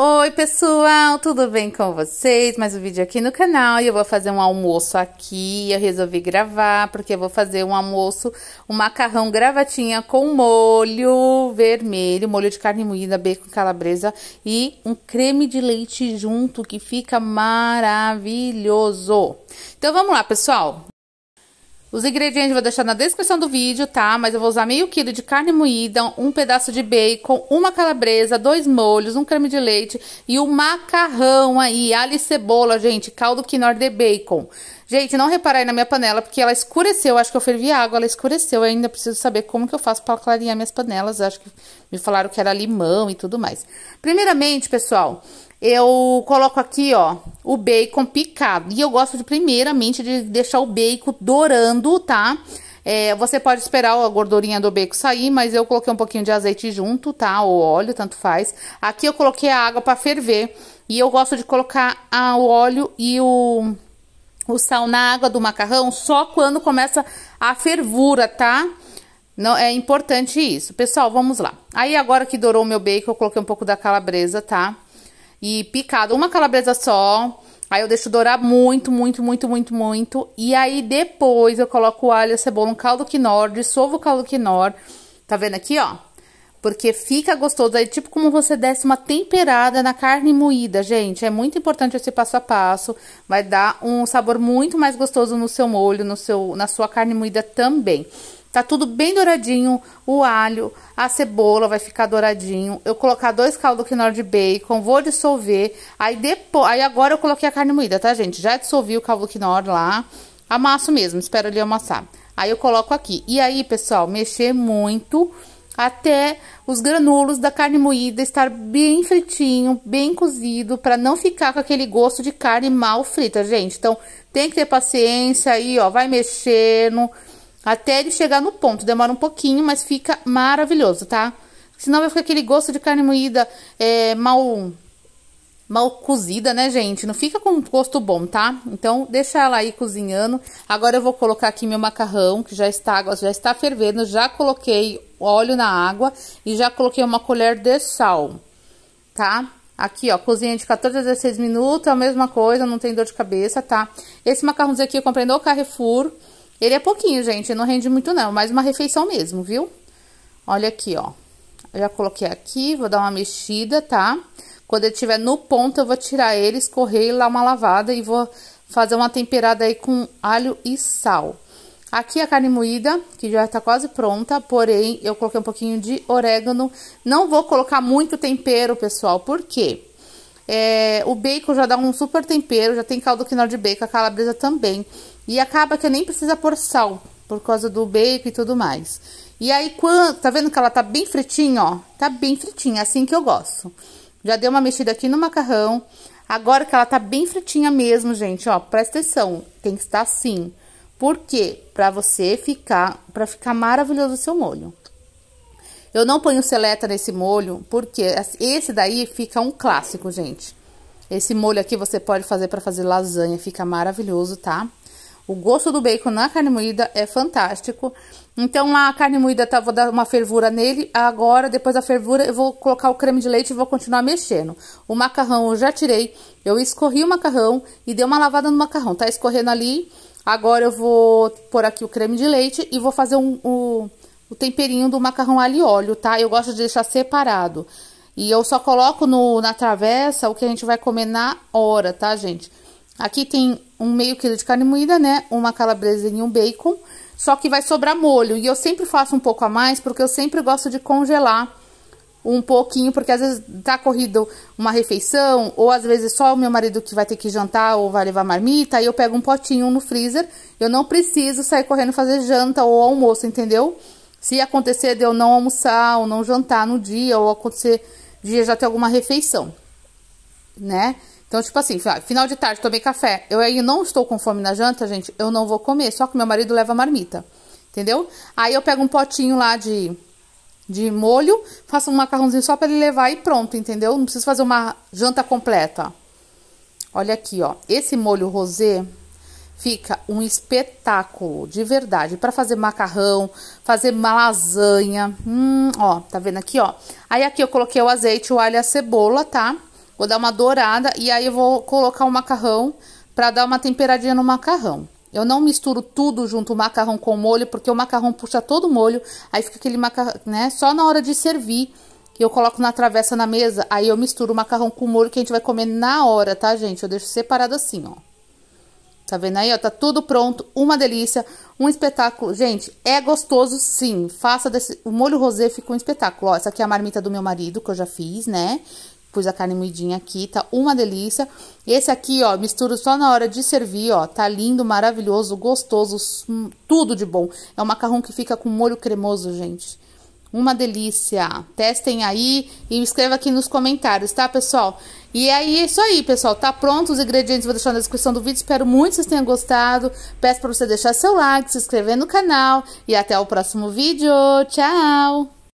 Oi pessoal, tudo bem com vocês? Mais um vídeo aqui no canal e eu vou fazer um almoço aqui. Eu resolvi gravar porque eu vou fazer um almoço, um macarrão gravatinha com molho vermelho, molho de carne moída, bacon calabresa e um creme de leite junto que fica maravilhoso. Então vamos lá pessoal. Os ingredientes eu vou deixar na descrição do vídeo, tá? Mas eu vou usar meio quilo de carne moída, um pedaço de bacon, uma calabresa, dois molhos, um creme de leite e o um macarrão aí, alho e cebola, gente, caldo quinor de bacon. Gente, não reparar na minha panela, porque ela escureceu. Acho que eu fervi água, ela escureceu. Eu ainda preciso saber como que eu faço para clarear minhas panelas. Acho que me falaram que era limão e tudo mais. Primeiramente, pessoal, eu coloco aqui, ó, o bacon picado. E eu gosto, de, primeiramente, de deixar o bacon dourando, tá? É, você pode esperar a gordurinha do bacon sair, mas eu coloquei um pouquinho de azeite junto, tá? Ou óleo, tanto faz. Aqui eu coloquei a água para ferver. E eu gosto de colocar a, o óleo e o o sal na água do macarrão só quando começa a fervura, tá? Não, é importante isso. Pessoal, vamos lá. Aí agora que dourou o meu bacon, eu coloquei um pouco da calabresa, tá? E picado, uma calabresa só. Aí eu deixo dourar muito, muito, muito, muito, muito. E aí depois eu coloco o alho, a cebola, um caldo quinor, dissolvo o caldo quinor. Tá vendo aqui, ó? porque fica gostoso. É tipo como você desse uma temperada na carne moída, gente. É muito importante esse passo a passo. Vai dar um sabor muito mais gostoso no seu molho, no seu, na sua carne moída também. Tá tudo bem douradinho, o alho, a cebola vai ficar douradinho. Eu colocar dois caldo quinor de bacon, vou dissolver. Aí depois, aí agora eu coloquei a carne moída, tá, gente? Já dissolvi o caldo quinor lá. Amasso mesmo, espero ele amassar. Aí eu coloco aqui. E aí, pessoal, mexer muito até os granulos da carne moída estar bem fritinho, bem cozido, para não ficar com aquele gosto de carne mal frita, gente. Então, tem que ter paciência aí, ó, vai mexendo até ele chegar no ponto. Demora um pouquinho, mas fica maravilhoso, tá? Senão vai ficar aquele gosto de carne moída é, mal mal cozida, né, gente? Não fica com um gosto bom, tá? Então, deixa ela aí cozinhando. Agora eu vou colocar aqui meu macarrão, que já está, já está fervendo. Já coloquei óleo na água e já coloquei uma colher de sal, tá? Aqui, ó, cozinha de 14 a 16 minutos, a mesma coisa, não tem dor de cabeça, tá? Esse macarrãozinho aqui eu comprei no Carrefour. Ele é pouquinho, gente, não rende muito não, mais uma refeição mesmo, viu? Olha aqui, ó. Já coloquei aqui, vou dar uma mexida, tá? Quando ele estiver no ponto, eu vou tirar ele, escorrer lá uma lavada e vou fazer uma temperada aí com alho e sal. Aqui a carne moída, que já tá quase pronta, porém eu coloquei um pouquinho de orégano. Não vou colocar muito tempero, pessoal, por quê? É, o bacon já dá um super tempero, já tem caldo quinol de bacon, a calabresa também. E acaba que nem precisa pôr sal, por causa do bacon e tudo mais. E aí, quando, tá vendo que ela tá bem fritinha, ó? Tá bem fritinha, assim que eu gosto. Já dei uma mexida aqui no macarrão. Agora que ela tá bem fritinha mesmo, gente, ó, presta atenção, tem que estar assim. Porque para você ficar, para ficar maravilhoso o seu molho. Eu não ponho seleta nesse molho, porque esse daí fica um clássico, gente. Esse molho aqui você pode fazer para fazer lasanha, fica maravilhoso, tá? O gosto do bacon na carne moída é fantástico. Então, a carne moída, tá, vou dar uma fervura nele. Agora, depois da fervura, eu vou colocar o creme de leite e vou continuar mexendo. O macarrão eu já tirei. Eu escorri o macarrão e dei uma lavada no macarrão. Tá escorrendo ali Agora eu vou pôr aqui o creme de leite e vou fazer um, o, o temperinho do macarrão alho e óleo, tá? Eu gosto de deixar separado. E eu só coloco no, na travessa o que a gente vai comer na hora, tá, gente? Aqui tem um meio quilo de carne moída, né? Uma calabresa e um bacon. Só que vai sobrar molho. E eu sempre faço um pouco a mais, porque eu sempre gosto de congelar um pouquinho, porque às vezes tá corrido uma refeição, ou às vezes só o meu marido que vai ter que jantar ou vai levar marmita, aí eu pego um potinho no freezer, eu não preciso sair correndo fazer janta ou almoço, entendeu? Se acontecer de eu não almoçar ou não jantar no dia, ou acontecer de já ter alguma refeição, né? Então, tipo assim, final de tarde, tomei café, eu aí não estou com fome na janta, gente, eu não vou comer, só que meu marido leva marmita, entendeu? Aí eu pego um potinho lá de de molho, faça um macarrãozinho só para ele levar e pronto, entendeu? Não preciso fazer uma janta completa. Olha aqui, ó. Esse molho rosé fica um espetáculo, de verdade, para fazer macarrão, fazer uma lasanha. Hum, ó, tá vendo aqui, ó? Aí aqui eu coloquei o azeite, o alho e a cebola, tá? Vou dar uma dourada e aí eu vou colocar o macarrão para dar uma temperadinha no macarrão. Eu não misturo tudo junto o macarrão com o molho, porque o macarrão puxa todo o molho, aí fica aquele macarrão, né? Só na hora de servir, eu coloco na travessa na mesa, aí eu misturo o macarrão com o molho que a gente vai comer na hora, tá, gente? Eu deixo separado assim, ó. Tá vendo aí, ó? Tá tudo pronto, uma delícia, um espetáculo. Gente, é gostoso sim. Faça desse... O molho rosé fica um espetáculo. Ó, essa aqui é a marmita do meu marido, que eu já fiz, né? Pus a carne moidinha aqui, tá uma delícia. Esse aqui, ó, misturo só na hora de servir, ó. Tá lindo, maravilhoso, gostoso, hum, tudo de bom. É um macarrão que fica com molho cremoso, gente. Uma delícia. Testem aí e escreva aqui nos comentários, tá, pessoal? E aí, é isso aí, pessoal. Tá pronto os ingredientes, vou deixar na descrição do vídeo. Espero muito que vocês tenham gostado. Peço para você deixar seu like, se inscrever no canal. E até o próximo vídeo. Tchau!